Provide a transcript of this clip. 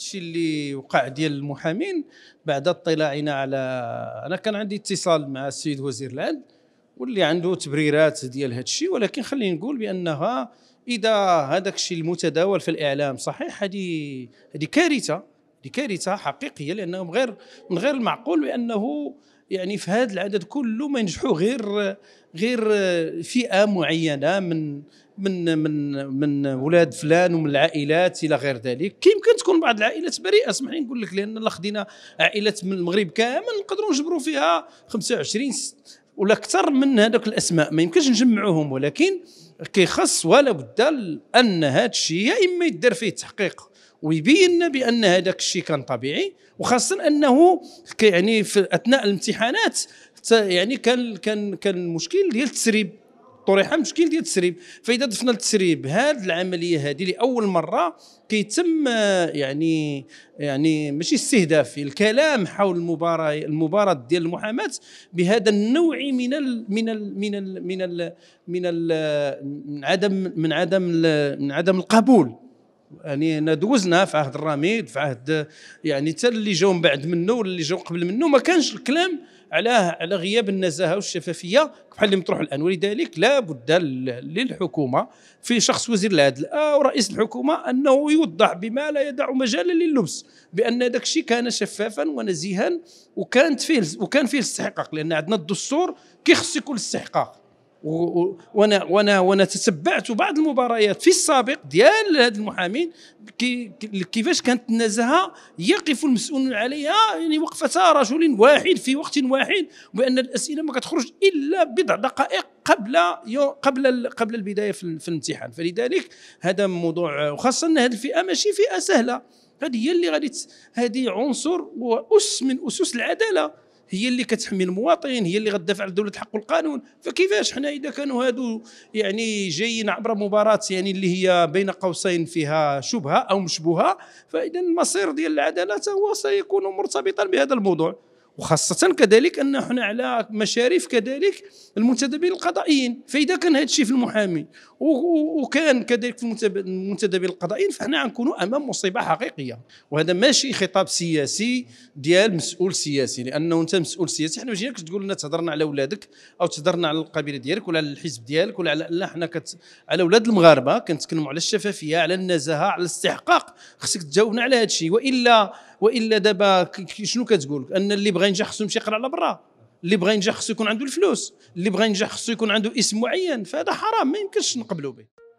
الشيء اللي وقع ديال المحامين بعد اطلاعنا على انا كان عندي اتصال مع السيد وزير العدل واللي عنده تبريرات ديال هذا الشيء ولكن خلينا نقول بانها اذا هذاك الشيء المتداول في الاعلام صحيح هذه هذه كارثه هذه كارثه حقيقيه لانهم غير من غير المعقول بانه يعني في هذا العدد كله ما ينجحوا غير غير فئه معينه من من من من ولاد فلان ومن العائلات الى غير ذلك كيمكن تكون بعض العائلات بريئه اسمح لي نقول لك لان الا خدينا عائلات من المغرب كامل نقدروا نجبروا فيها 25 ولا اكثر من هذوك الاسماء ما يمكنش نجمعوهم ولكن كيخص ولا بد ان هذا الشيء يا اما يدار فيه تحقيق ويبين لنا بان هذاك الشيء كان طبيعي وخاصه انه يعني في اثناء الامتحانات يعني كان كان كان المشكل ديال التسريب طرح مشكل ديال التسريب فاذا ضفنا التسريب هذه العمليه هذه لاول مره كيتم يعني يعني ماشي استهداف الكلام حول المباراه المباراه ديال المحاماه بهذا النوع من الـ من الـ من الـ من الـ من, الـ من عدم من عدم من عدم القبول يعني دوزنا في عهد الراميد في عهد يعني حتى اللي جاو من بعد منه ولا اللي جاو قبل منه ما كانش الكلام على على غياب النزاهه والشفافيه بحال اللي مطروح الان ولذلك لا بد للحكومه في شخص وزير العدل او رئيس الحكومه انه يوضح بما لا يدع مجالا للبس بان ذاك الشيء كان شفافا ونزيها وكانت فيه وكان فيه الاستحقاق لان عندنا الدستور كيخص يكون الاستحقاق وانا وانا وانا تتبعت بعض المباريات في السابق ديال هاد المحامين كيفاش كانت النزاهه يقف المسؤولون عليها يعني وقفه رجل واحد في وقت واحد بان الاسئله ما كتخرج الا بضع دقائق قبل قبل قبل البدايه في الامتحان فلذلك هذا موضوع وخاصه ان هذه الفئه ماشي فئه سهله هذه هي اللي غادي هذه عنصر واس من اسس العداله هي اللي كتحمي المواطن هي اللي غدافع على دوله الحق والقانون فكيفاش حنا اذا كانوا هادو يعني جايين عبر مباراه يعني اللي هي بين قوسين فيها شبهه او مشبوهه فاذا المصير ديال العداله هو سيكون مرتبطا بهذا الموضوع وخاصه كذلك ان حنا على مشاريف كذلك المنتدبين القضائيين فاذا كان هذا الشيء في المحامي وكان كذلك في المنتدبين القضائيين فحنا غنكونوا امام مصيبه حقيقيه وهذا ماشي خطاب سياسي ديال مسؤول سياسي لانه انت مسؤول سياسي حنا ما جيناكش تقول لنا تهضرنا على ولادك او تهضرنا على القبيله ديالك ولا على الحزب ديالك ولا على لا حنا كت... على ولاد المغاربه كنتكلموا على الشفافيه على النزاهه على الاستحقاق خصك تجاوبنا على هذا الشيء والا والا دابا شنو كتقول ان اللي بغى ينجح خصو يمشي يقرا على برا اللي بغى ينجح خصو يكون عنده الفلوس اللي بغى ينجح خصو يكون عنده اسم معين فهذا حرام ما يمكنش نقبلوا به